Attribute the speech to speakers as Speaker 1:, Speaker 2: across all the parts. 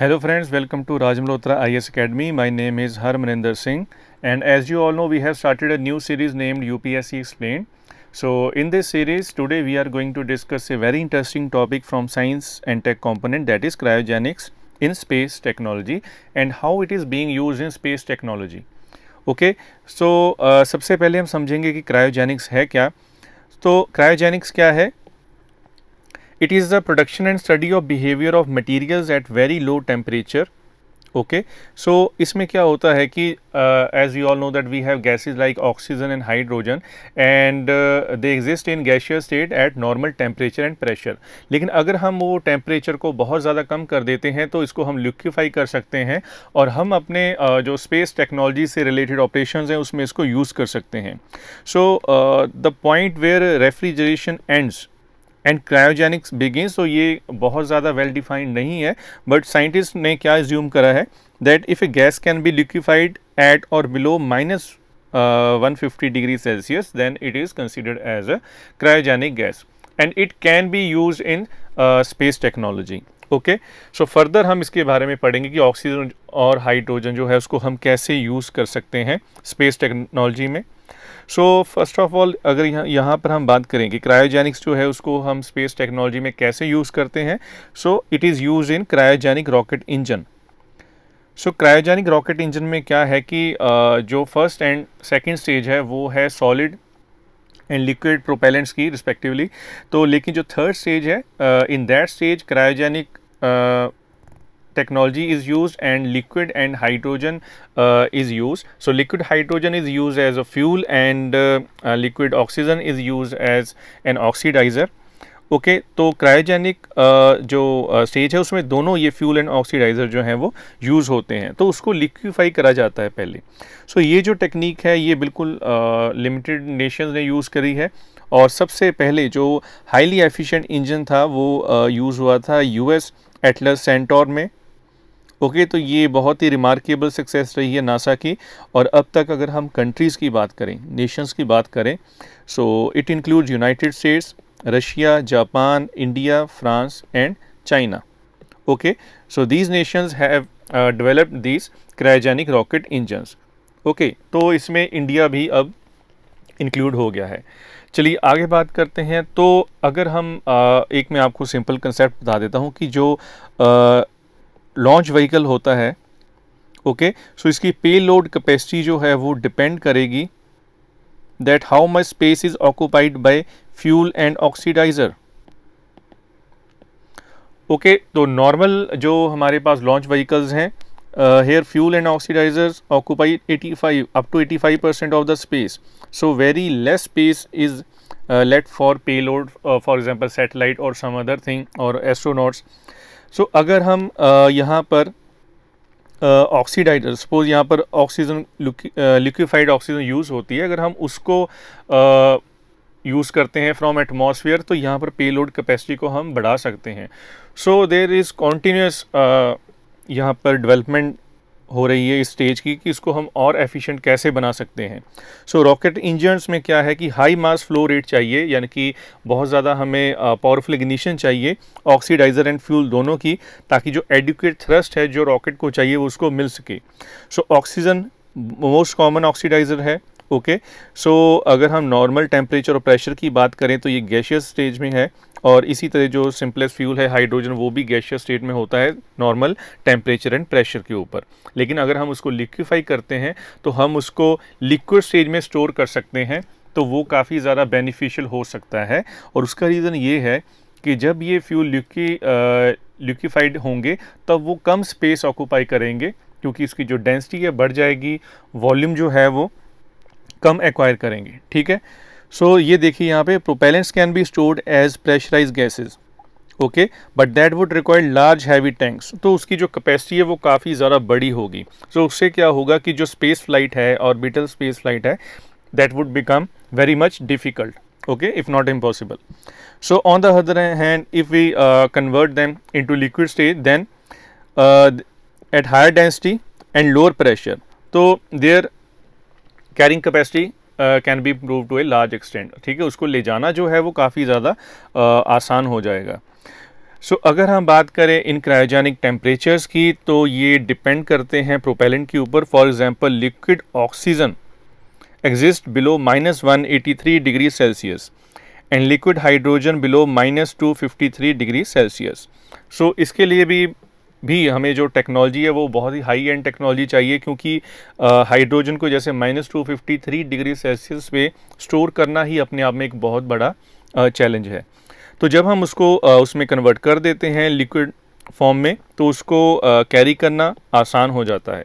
Speaker 1: Hello friends welcome to Rajmalhotra I S academy my name is Harmaninder Singh and as you all know we have started a new series named U P S C explain so in this series today we are going to discuss a very interesting topic from science and tech component that is cryogenics in space technology and how it is being use in space technology okay so सबसे पहले हम समझेंगे कि cryogenics है क्या तो cryogenics क्या है it is the production and study of behaviour of material at very low temperature okay so इसमें क्या होता है कि as you all know that we have gases like oxygen and hydrogen and they exist in gaseous state at normal temperature and pressure लेकिन अगर हम वो temperature को बहुत ज़्यादा कम कर देते हैं तो इसको हम लिक्विफाई कर सकते हैं और हम अपने uh, जो स्पेस टेक्नोलॉजी से रिलेटेड ऑपरेशन हैं उसमें इसको यूज़ कर सकते हैं so the point where refrigeration ends and cryogenics begin so ये बहुत ज़्यादा वेल डिफाइंड नहीं है बट साइंटिस्ट ने क्या ज्यूम करा है that if a gas can be liquified at और below minus one fifty degree Celsius then it is considered as a cryogenic gas and it can be use in space technology okay so further हम इसके बारे में पढ़ेंगे कि oxygen और hydrogen जो है उसको हम कैसे यूज़ कर सकते हैं स्पेस टेक्नोलॉजी में सो फर्स्ट ऑफ ऑल अगर यहाँ यहाँ पर हम बात करें कि क्रायोजेनिक्स जो है उसको हम स्पेस टेक्नोलॉजी में कैसे यूज़ करते हैं so it is use in cryogenic rocket engine so cryogenic rocket engine में क्या है कि uh, जो फर्स्ट एंड सेकेंड स्टेज है वो है सॉलिड एंड लिक्विड प्रोपेलेंट्स की रिस्पेक्टिवली तो लेकिन जो थर्ड स्टेज है in that stage cryogenic technology is used and liquid and hydrogen uh, is used. So, liquid hydrogen is used as a fuel and uh, uh, liquid oxygen is used as an oxidizer. Okay okay, तो cryogenic uh, जो stage uh, है उसमें दोनों ये fuel and oxidiser जो हैं वो use होते हैं तो उसको लिक्विफाई करा जाता है पहले सो so, ये जो टेक्निक है ये बिल्कुल लिमिटेड uh, नेशंस ने यूज़ करी है और सबसे पहले जो हाईली एफिशिएंट इंजन था वो यूज़ हुआ था यूएस एटलस सेंटोर में ओके तो ये बहुत ही रिमार्केबल सक्सेस रही है नासा की और अब तक अगर हम कंट्रीज़ की बात करें नेशंस की बात करें so it include United States Russia Japan India France and China okay so these nations have developed these cryogenic rocket rocket okay तो इसमें इंडिया भी अब इंक्लूड हो गया है चलिए आगे बात करते हैं तो अगर हम आ, uh, एक मैं आपको सिंपल कंसेप्ट बता देता हूँ कि जो uh, लॉन्च व्हीकल होता है ओके okay? सो so इसकी पे लोड कैपेसिटी जो है वो डिपेंड करेगी that how much space is occupied by fuel and oxidizer okay तो नॉर्मल जो हमारे पास लॉन्च व्हीकल्स हैं here fuel and oxidizers occupy 85 up to 85 percent of the space so very less space is left for payload for example satellite और some other thing और astronauts so so, अगर हम यहाँ पर oxidiser suppose यहाँ पर oxygen liquefied oxygen use होती है अगर हम उसको यूज़ करते हैं फ्रॉम एटमॉस्फेयर तो यहाँ पर पे लोड कैपेसिटी को हम बढ़ा सकते हैं सो देर इज़ कॉन्टीन्यूस यहाँ पर डेवलपमेंट हो रही है इस स्टेज की कि इसको हम और एफिशिएंट कैसे बना सकते हैं सो रॉकेट इंजन्स में क्या है कि हाई मास फ्लो रेट चाहिए यानी कि बहुत ज़्यादा हमें पावरफुल इग्निशन चाहिए ऑक्सीडाइज़र एंड फ्यूल दोनों की ताकि जो एडिक्वेट थ्रस्ट है जो रॉकेट को चाहिए वो उसको मिल सके so oxygen most common oxidizer है ओके okay. सो so, अगर हम नॉर्मल टेम्परेचर और प्रेशर की बात करें तो ये गैशियस स्टेज में है और इसी तरह जो सिंपलेस्ट फ्यूल है हाइड्रोजन वो भी गैशियस स्टेट में होता है नॉर्मल टेम्परेचर एंड प्रेशर के ऊपर लेकिन अगर हम उसको लिक्विफाई करते हैं तो हम उसको लिक्विड स्टेज में स्टोर कर सकते हैं तो वो काफ़ी ज़्यादा बेनिफिशियल हो सकता है और उसका रीज़न ये है कि जब ये फ्यूल लिक्वी लिक्विफाइड होंगे तब वो कम स्पेस ऑक्यूपाई करेंगे क्योंकि इसकी जो डेंसिटी है बढ़ जाएगी वॉल्यूम जो है वो कम एक्वायर करेंगे ठीक है सो so, ये देखिए यहाँ पे propellants can be stored as pressurize gases okay but that would require large heavy tanks तो उसकी जो कैपेसिटी है वो काफ़ी ज़्यादा बड़ी होगी सो so, उससे क्या होगा कि जो स्पेस फ्लाइट है ऑर्बिटल स्पेस फ्लाइट है that would become very much difficult okay if not impossible so on the other hand if we convert them into liquid state then at higher density and lower pressure तो their carrying capacity can be prove to a large extent ठीक है उसको ले जाना जो है वो काफ़ी ज़्यादा uh, आसान हो जाएगा सो so, अगर हम बात करें इन क्रायोजेनिक टेम्परेचर्स की तो ये डिपेंड करते हैं प्रोपेलेंट के ऊपर for example liquid oxygen exist below minus one eighty three degree Celsius and liquid hydrogen below minus two fifty three degree Celsius so इसके लिए भी भी हमें जो टेक्नोलॉजी है वो बहुत ही हाई एंड टेक्नोलॉजी चाहिए क्योंकि हाइड्रोजन को जैसे minus two fifty three degree Celsius पे स्टोर करना ही अपने आप में एक बहुत बड़ा चैलेंज है तो जब हम उसको आ, उसमें कन्वर्ट कर देते हैं लिक्विड फॉर्म में तो उसको कैरी करना आसान हो जाता है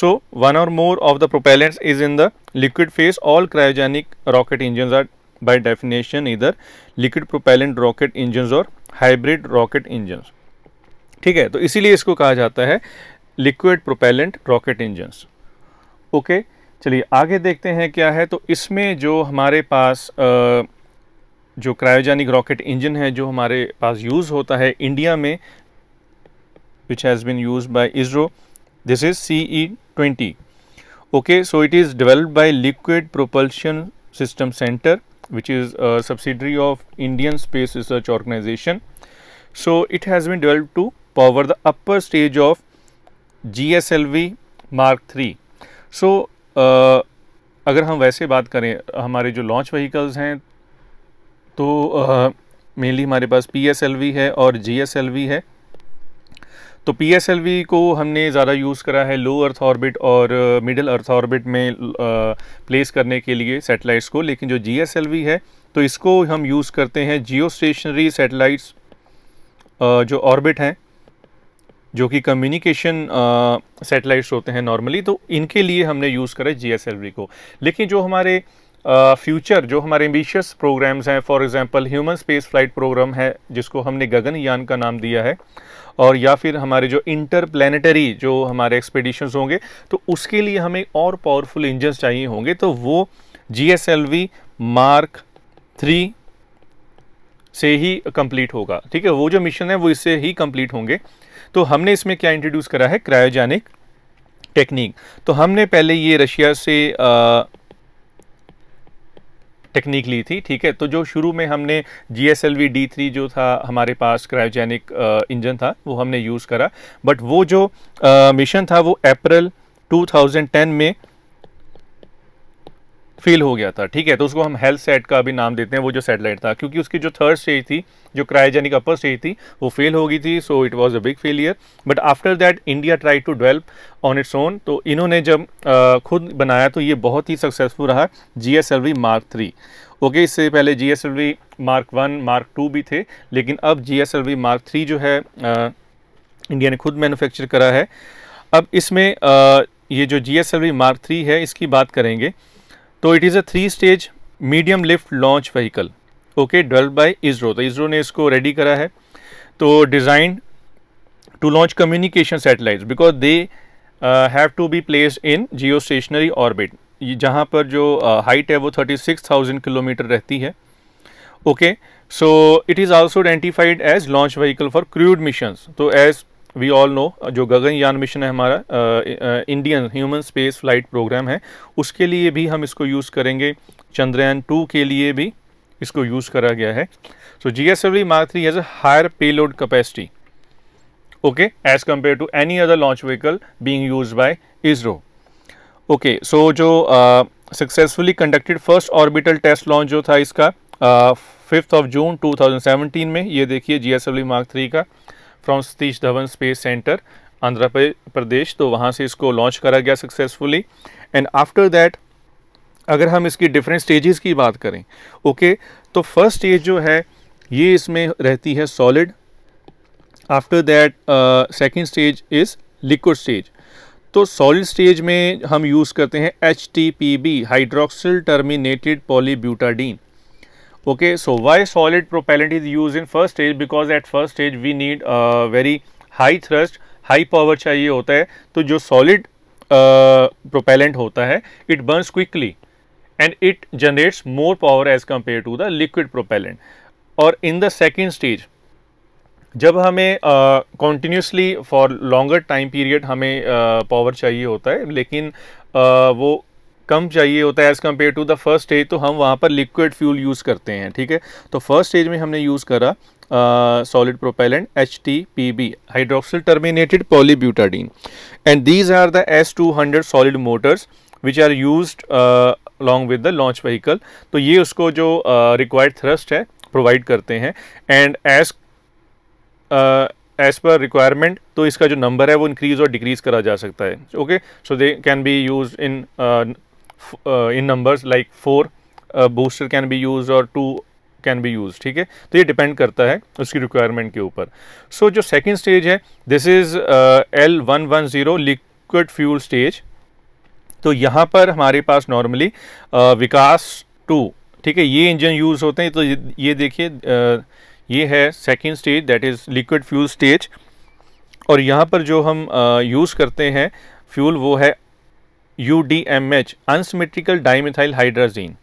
Speaker 1: सो वन और more of the propellants is in the liquid phase all cryogenic rocket engine are by definition either liquid propellant rocket engine और हाइब्रिड रॉकेट इंजन्स ठीक है तो इसीलिए इसको कहा जाता है liquid propellant rocket engines okay चलिए आगे देखते हैं क्या है तो इसमें जो हमारे पास आ, जो क्रायोजेनिक रॉकेट इंजन है जो हमारे पास यूज़ होता है इंडिया में which has been use by ISRO this is C E twenty okay so it is developed by liquid propulsion system centre which is subsidiary of Indian space research organisation so it has been been to power the upper stage of GSLV Mark 3. So uh, अगर हम वैसे बात करें हमारे जो launch vehicles हैं तो mainly uh, हमारे पास पी है और जी है तो पी को हमने ज़्यादा यूज़ करा है लो अर्थ ऑर्बिट और मिडिल अर्थ ऑर्बिट में प्लेस uh, करने के लिए सेटेलाइट्स को लेकिन जो जी है तो इसको हम यूज़ करते हैं जियो स्टेशनरी सेटेलाइट्स जो ऑर्बिट हैं जो कि कम्युनिकेशन सेटेलाइट्स होते हैं नॉर्मली तो इनके लिए हमने यूज़ करा जी को लेकिन जो हमारे फ्यूचर uh, जो हमारे एम्बिशियस प्रोग्राम्स हैं for example human space flight programme है जिसको हमने गगनयान का नाम दिया है और या फिर हमारे जो इंटर जो हमारे एक्सपेडिशंस होंगे तो उसके लिए हमें और पावरफुल इंजन चाहिए होंगे तो वो G S L V mark three से ही कंप्लीट होगा ठीक है वो जो मिशन है वो इससे ही कंप्लीट होंगे तो हमने इसमें क्या इंट्रोड्यूस करा है क्रायोजेनिक टेक्निक तो हमने पहले ये रशिया से आ, टेक्निक ली थी ठीक है तो जो शुरू में हमने G S L V D three जो था हमारे पास क्रायोजेनिक इंजन था वो हमने यूज़ करा बट वो जो मिशन था वो अप्रैल 2010 में फेल हो गया था ठीक है तो उसको हम हेल्थ सेट का भी नाम देते हैं वो जो सेटेलाइट था क्योंकि उसकी जो थर्ड स्टेज थी जो क्रायोजेनिक अपर स्टेज थी वो फेल हो गई थी so it was a big failure but after that India try to develop on its own तो इन्होंने जब आ, खुद बनाया तो ये बहुत ही सक्सेसफुल रहा G S L V mark three okay इससे पहले G S L V mark one mark two भी थे लेकिन अब G S L V mark three जो है आ, इंडिया ने खुद मैनुफेक्चर करा है अब इसमें आ, ये जो G S L V mark three है इसकी बात करेंगे तो it is a three stage medium lift launch vehicle okay develop by ISRO तो इसरो ने इसको रेडी करा है तो design to launch communication satellite because they have to be place in geostationary orbit जहाँ पर जो हाइट uh, है वो 36,000 किलोमीटर रहती है okay so it is also identified as launch vehicle for crewed missions तो एज वी ऑल नो जो Gaganyaan mission है हमारा Indian human space flight programme है उसके लिए भी हम इसको यूज़ करेंगे चंद्रयान टू के लिए भी इसको यूज़ करा गया है so G S L V mark three has a higher payload capacity okay as compare to any other launch vehicle being use by ISRO okay so जो successfully conducted first orbital test launch जो था इसका fifth of June 2017 में ये देखिए G S L mark three का from Satish Dhawan space centre Andhra Pradesh तो वहाँ से इसको लॉन्च करा गया सक्सेसफुली एंड आफ्टर दैट अगर हम इसकी डिफरेंट स्टेजेस की बात करें ओके okay, तो फर्स्ट स्टेज जो है ये इसमें रहती है solid after that second stage is liquid stage तो सॉलिड स्टेज में हम यूज़ करते हैं H T P B hydroxyl terminated polybutadiene okay so why solid propellant is used in first stage because at first stage we need a uh, very high thrust high power chahiye hota hai to jo solid uh, propellant hota hai it burns quickly and it generates more power as compared to the liquid propellant or in the second stage जब हमें continuously for longer time period हमें power uh, चाहिए होता है लेकिन uh, वो कम चाहिए होता है as compare to the first stage तो हम वहाँ पर लिक्विड फ्यूल यूज़ करते हैं ठीक है तो फर्स्ट स्टेज में हमने यूज़ करा solid propellant H T P B hydroxyl terminated polybutadiene and these are the S two hundred solid motors which are use along with the launch vehicle तो ये उसको जो रिक्वायर्ड uh, थ्रस्ट है provide करते हैं and as as पर requirement तो इसका जो नंबर है वो इंक्रीज़ और डिक्रीज़ करा जा सकता है okay so they can be use in uh, in numbers like four uh, booster can be used or two can be use ठीक है तो ये डिपेंड करता है उसकी रिक्वायरमेंट के ऊपर सो so, जो सेकेंड स्टेज है this is L one one zero liquid fuel stage तो यहाँ पर हमारे पास नॉर्मली uh, विकास टू ठीक है ये इंजन यूज़ होते हैं तो ये देखिए uh, ये है second stage that is liquid fuel stage और यहाँ पर जो हम यूज़ uh, करते हैं फ्यूल वो है H unsymmetrical dimethyl hydrazine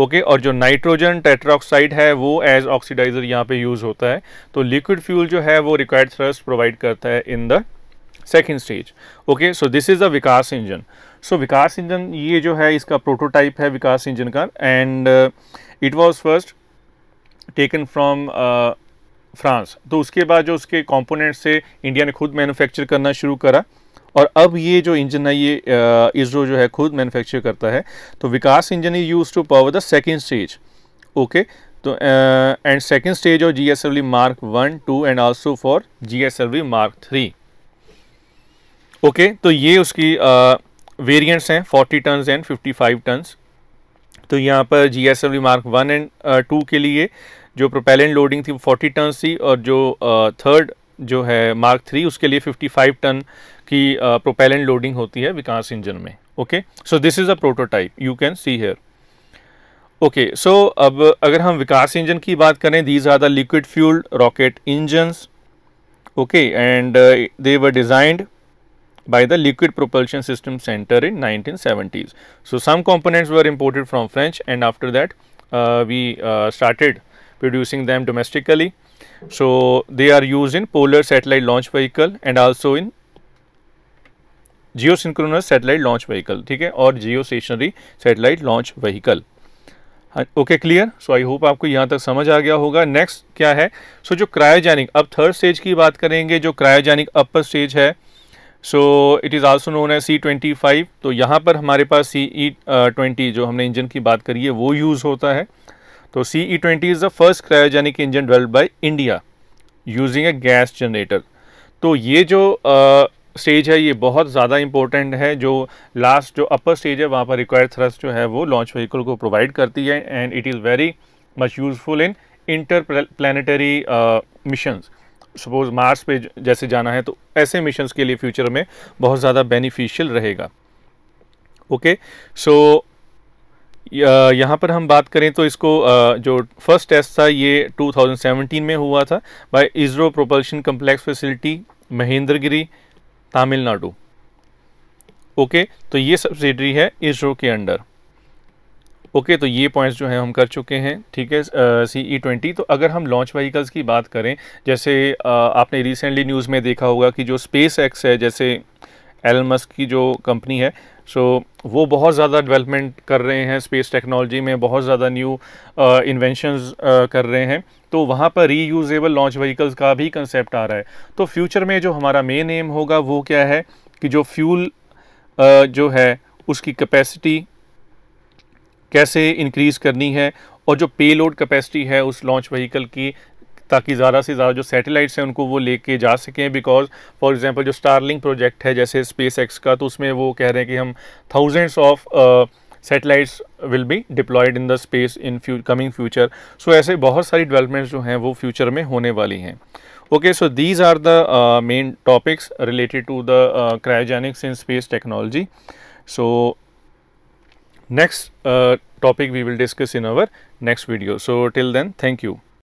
Speaker 1: okay और जो नाइट्रोजन टेट्रोक्साइड है वो एज ऑक्सीडाइजर यहाँ पे यूज़ होता है तो लिक्विड फ्यूल जो है वो रिक्वायर्ड थ्रस्ट प्रोवाइड करता है in the second stage okay so this is the Vikas engine so Vikas engine ये जो है इसका प्रोटोटाइप है विकास इंजन का and it was first taken from France तो उसके बाद जो उसके कॉम्पोनेंट्स से इंडिया ने खुद मैनुफैक्चर करना शुरू करा और अब ये जो इंजन है ये इसरो जो है खुद मैन्युफैक्चर करता है तो Vikas engine is use to power the second stage okay तो and second stage of G S L V mark one two and also for G S L V mark three okay तो ये उसकी variants हैं forty tonne and fifty five tonne तो यहाँ पर G S L V mark one and two के लिए जो प्रोपेलेंट लोडिंग थी 40 टन थी और जो थर्ड जो है मार्क थ्री उसके लिए 55 टन की प्रोपेलेंट लोडिंग होती है विकास इंजन में okay so this is a prototype you can see here okay so अब अगर हम विकास इंजन की बात करें these are the liquid fuelled rocket engines okay and they were designed by the liquid propulsion system center in 1970s so some components were imported from french and after that uh, we uh, started producing them domestically. So, they are used in polar satellite launch vehicle and also in geosynchronous satellite launch vehicle ठीक है और geostationary satellite launch okay clear so I hope आपको यहाँ तक समझ आ गया होगा next क्या है सो so, जो क्रायोजेनिक अब थर्ड स्टेज की बात करेंगे जो क्रायोजेनिक अपर स्टेज है so it is also known है सी ट्वेंटी फाइव तो यहाँ पर हमारे पास सी ई ट्वेंटी जो हमने इंजन की बात करी है वो यूज़ होता है तो C E twenty is the first cryogenic engine develop by India using a gas generator तो ये जो स्टेज है ये बहुत ज़्यादा इंपॉर्टेंट है जो लास्ट जो अपर स्टेज है वहाँ पर रिक्वायर्ड थ्रस्ट जो है वो लॉन्च व्हीकल को प्रोवाइड करती है and it is very much useful in interplanetary mission suppose Mars पे जैसे जाना है तो ऐसे मिशंस के लिए फ्यूचर में बहुत ज़्यादा बेनिफिशियल रहेगा ओके सो यहाँ पर हम बात करें तो इसको जो फर्स्ट टेस्ट था ये 2017 में हुआ था by ISRO propulsion complex facility Mahendragiri Tamil Nadu okay तो ये सब्सिडरी है इसरो के अंडर ओके okay, तो ये पॉइंट्स तो जो हैं हम कर चुके हैं ठीक है सी ई ट्वेंटी तो अगर हम लॉन्च व्हीकल्स की बात करें जैसे uh, आपने रिसेंटली न्यूज़ में देखा होगा कि जो स्पेस एक्स है जैसे एलमस की जो कंपनी है सो so, वो बहुत ज़्यादा डेवलपमेंट कर रहे हैं स्पेस टेक्नोलॉजी में बहुत ज़्यादा न्यू इन्वेंशंस uh, uh, कर रहे हैं तो वहाँ पर रीयूजेबल लॉन्च व्हीकल्स का भी कंसेप्ट आ रहा है तो फ्यूचर में जो हमारा मेन एम होगा वो क्या है कि जो फ्यूल uh, जो है उसकी कैपेसिटी कैसे इंक्रीज़ करनी है और जो पे लोड कैपेसिटी है उस लॉन्च व्हीकल की ताकि ज़्यादा से ज़्यादा जो सैटेलाइट्स हैं उनको वो लेके जा सकें बिकॉज फॉर एग्जांपल जो स्टारलिंग प्रोजेक्ट है जैसे स्पेस एक्स का तो उसमें वो कह रहे हैं कि हम thousands of satellites will be deployed in the space in coming future so ऐसे बहुत सारी डेवलपमेंट्स जो हैं वो फ्यूचर में होने वाली हैं okay so these are the main topics related to the cryogenics in space technology so next topic we will discuss in our next video so till then thank you